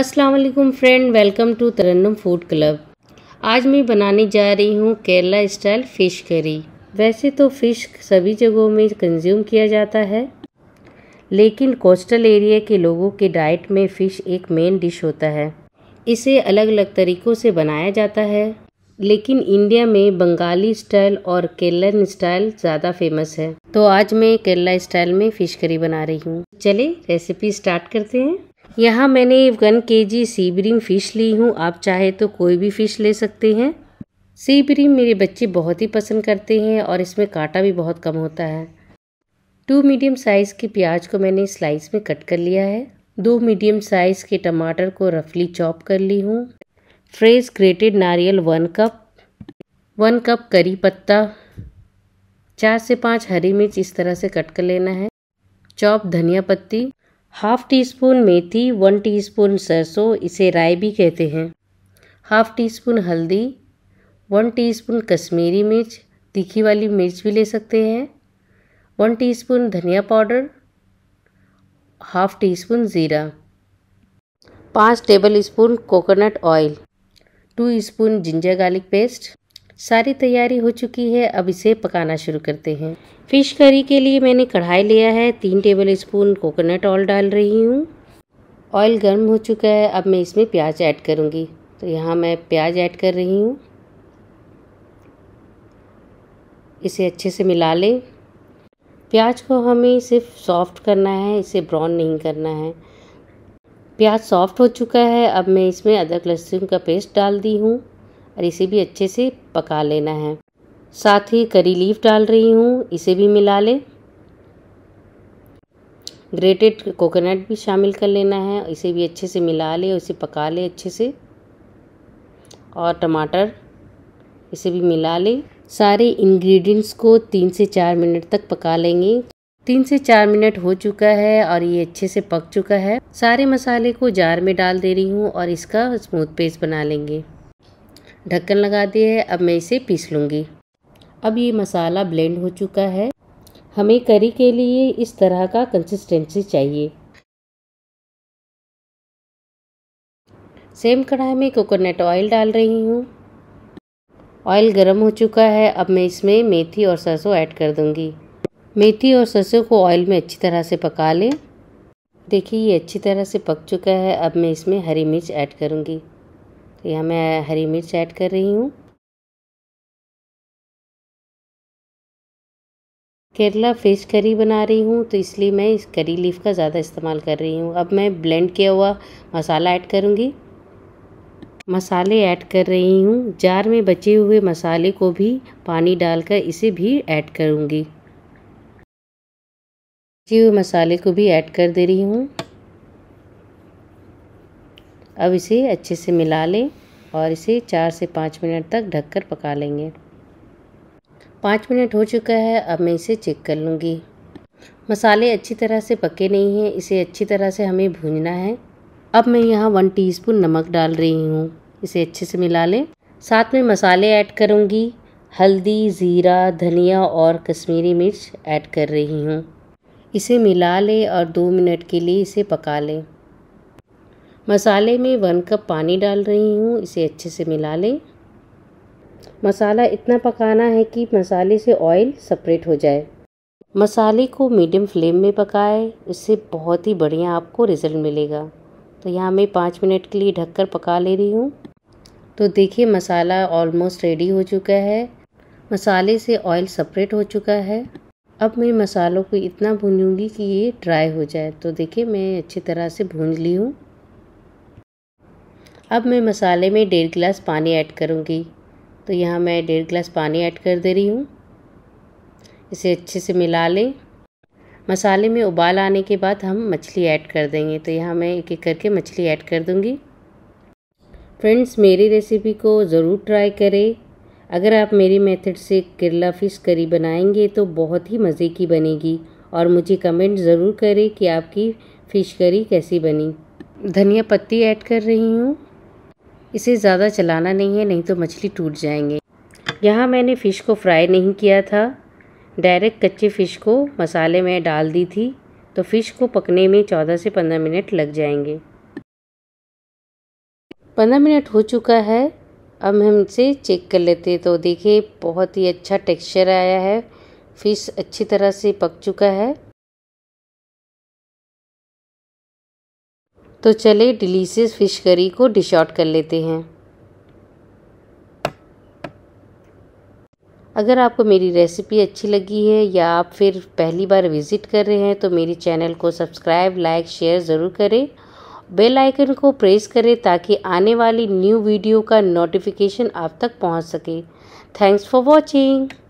अस्सलाम वालेकुम friend welcome to Tarannum food club आज मैं बनाने जा रही हूँ केरला स्टाइल फ़िश करी वैसे तो फ़िश सभी जगहों में कंज्यूम किया जाता है लेकिन कोस्टल एरिया के लोगों के डाइट में फ़िश एक मेन डिश होता है इसे अलग अलग तरीक़ों से बनाया जाता है लेकिन इंडिया में बंगाली स्टाइल और केरलन स्टाइल ज़्यादा फेमस है तो आज मैं केरला स्टाइल में फ़िश करी बना रही हूँ चले रेसिपी स्टार्ट करते हैं यहाँ मैंने वन के जी ब्रीम फ़िश ली हूँ आप चाहे तो कोई भी फ़िश ले सकते हैं सीबरीम मेरे बच्चे बहुत ही पसंद करते हैं और इसमें कांटा भी बहुत कम होता है टू मीडियम साइज़ के प्याज को मैंने स्लाइस में कट कर लिया है दो मीडियम साइज़ के टमाटर को रफली चॉप कर ली हूँ फ्रेश ग्रेटेड नारियल one cup one cup curry पत्ता चार से पाँच हरी मिर्च इस तरह से कट कर लेना है चॉप धनिया पत्ती हाफ टी स्पून मेथी वन टी स्पून सरसों इसे राय भी कहते हैं हाफ टी स्पून हल्दी वन टी स्पून कश्मीरी मिर्च तीखी वाली मिर्च भी ले सकते हैं वन टी स्पून धनिया पाउडर हाफ टी स्पून ज़ीरा पाँच tablespoon coconut oil two spoon ginger garlic paste सारी तैयारी हो चुकी है अब इसे पकाना शुरू करते हैं फिश करी के लिए मैंने कढ़ाई लिया है तीन टेबल स्पून कोकोनट ऑयल डाल रही हूँ ऑयल गर्म हो चुका है अब मैं इसमें प्याज ऐड करूँगी तो यहाँ मैं प्याज ऐड कर रही हूँ इसे अच्छे से मिला लें प्याज को हमें सिर्फ सॉफ्ट करना है इसे ब्राउन नहीं करना है प्याज सॉफ्ट हो चुका है अब मैं इसमें अदरक लहसुन का पेस्ट डाल दी हूँ और इसे भी अच्छे से पका लेना है साथ ही करी लीफ डाल रही हूँ इसे भी मिला ले ग्रेटेड कोकोनट भी शामिल कर लेना है इसे भी अच्छे से मिला ले इसे पका ले अच्छे से और टमाटर इसे भी मिला ले सारे इंग्रेडिएंट्स को तीन से चार मिनट तक पका लेंगे तीन से चार मिनट हो चुका है और ये अच्छे से पक चुका है सारे मसाले को जार में डाल दे रही हूँ और इसका स्मूथ पेस्ट बना लेंगे ढक्कन लगा दिया है अब मैं इसे पीस लूँगी अब ये मसाला ब्लेंड हो चुका है हमें करी के लिए इस तरह का कंसिस्टेंसी चाहिए सेम कढ़ाई में कोकोनट ऑयल डाल रही हूँ ऑयल गर्म हो चुका है अब मैं इसमें मेथी और सरसों ऐड कर दूँगी मेथी और सरसों को ऑयल में अच्छी तरह से पका लें देखिए ये अच्छी तरह से पक चुका है अब मैं इसमें हरी मिर्च ऐड करूँगी तो यहाँ मैं हरी मिर्च ऐड कर रही हूँ केरला फ़िश करी बना रही हूँ तो इसलिए मैं इस करी लीफ का ज़्यादा इस्तेमाल कर रही हूँ अब मैं ब्लेंड किया हुआ मसाला ऐड करूँगी मसाले ऐड कर रही हूँ जार में बचे हुए मसाले को भी पानी डालकर इसे भी ऐड करूँगी बचे हुए मसाले को भी ऐड कर दे रही हूँ अब इसे अच्छे से मिला लें और इसे चार से पाँच मिनट तक ढककर पका लेंगे पाँच मिनट हो चुका है अब मैं इसे चेक कर लूँगी मसाले अच्छी तरह से पके नहीं हैं इसे अच्छी तरह से हमें भूनना है अब मैं यहाँ वन टीस्पून नमक डाल रही हूँ इसे अच्छे से मिला लें साथ में मसाले ऐड करूँगी हल्दी ज़ीरा धनिया और कश्मीरी मिर्च ऐड कर रही हूँ इसे मिला लें और दो मिनट के लिए इसे पका लें मसाले में वन कप पानी डाल रही हूँ इसे अच्छे से मिला लें मसाला इतना पकाना है कि मसाले से ऑयल सेपरेट हो जाए मसाले को मीडियम फ्लेम में पकाएं इससे बहुत ही बढ़िया आपको रिज़ल्ट मिलेगा तो यहाँ मैं पाँच मिनट के लिए ढककर पका ले रही हूँ तो देखिए मसाला ऑलमोस्ट रेडी हो चुका है मसाले से ऑयल सेपरेट हो चुका है अब मैं मसालों को इतना भूनूंगी कि ये ड्राई हो जाए तो देखिए मैं अच्छी तरह से भून ली हूँ अब मैं मसाले में डेढ़ गिलास पानी ऐड करूँगी तो यहाँ मैं डेढ़ गिलास पानी ऐड कर दे रही हूँ इसे अच्छे से मिला लें मसाले में उबाल आने के बाद हम मछली ऐड कर देंगे तो यहाँ मैं एक एक करके मछली ऐड कर दूँगी फ्रेंड्स मेरी रेसिपी को ज़रूर ट्राई करें अगर आप मेरी मेथड से किरला फ़िश करी बनाएंगे तो बहुत ही मज़े की बनेगी और मुझे कमेंट ज़रूर करें कि आपकी फ़िश करी कैसी बनी धनिया पत्ती ऐड कर रही हूँ इसे ज़्यादा चलाना नहीं है नहीं तो मछली टूट जाएंगे यहाँ मैंने फ़िश को फ्राई नहीं किया था डायरेक्ट कच्चे फ़िश को मसाले में डाल दी थी तो फ़िश को पकने में चौदह से पंद्रह मिनट लग जाएंगे पंद्रह मिनट हो चुका है अब हम इसे चेक कर लेते तो देखिए बहुत ही अच्छा टेक्सचर आया है फ़िश अच्छी तरह से पक चुका है तो चले डिलीशियस फिश करी को डिश आउट कर लेते हैं अगर आपको मेरी रेसिपी अच्छी लगी है या आप फिर पहली बार विज़िट कर रहे हैं तो मेरे चैनल को सब्सक्राइब लाइक शेयर ज़रूर करें बेल आइकन को प्रेस करें ताकि आने वाली न्यू वीडियो का नोटिफिकेशन आप तक पहुंच सके थैंक्स फॉर वॉचिंग